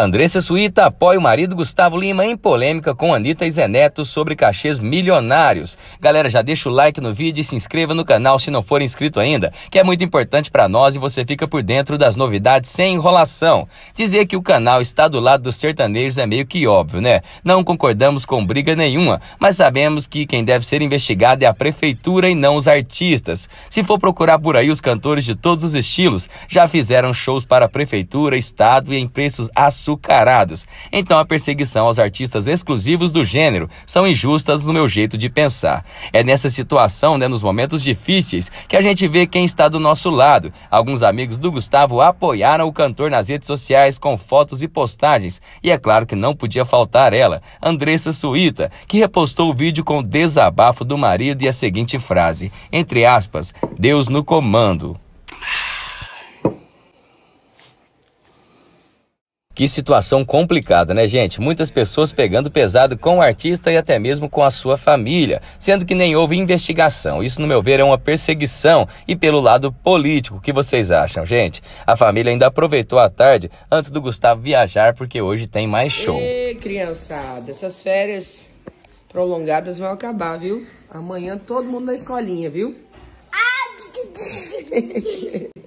Andressa Suíta apoia o marido Gustavo Lima em polêmica com Anitta e Zeneto sobre cachês milionários. Galera, já deixa o like no vídeo e se inscreva no canal se não for inscrito ainda, que é muito importante para nós e você fica por dentro das novidades sem enrolação. Dizer que o canal está do lado dos sertanejos é meio que óbvio, né? Não concordamos com briga nenhuma, mas sabemos que quem deve ser investigado é a prefeitura e não os artistas. Se for procurar por aí, os cantores de todos os estilos já fizeram shows para a prefeitura, estado e em preços assumidos açucarados. Então a perseguição aos artistas exclusivos do gênero são injustas no meu jeito de pensar. É nessa situação, né, nos momentos difíceis, que a gente vê quem está do nosso lado. Alguns amigos do Gustavo apoiaram o cantor nas redes sociais com fotos e postagens, e é claro que não podia faltar ela, Andressa Suíta, que repostou o vídeo com o desabafo do marido e a seguinte frase: entre aspas, Deus no comando. Que situação complicada, né, gente? Muitas pessoas pegando pesado com o artista e até mesmo com a sua família, sendo que nem houve investigação. Isso, no meu ver, é uma perseguição. E pelo lado político, o que vocês acham, gente? A família ainda aproveitou a tarde antes do Gustavo viajar, porque hoje tem mais show. Ei, criançada, essas férias prolongadas vão acabar, viu? Amanhã todo mundo na escolinha, viu?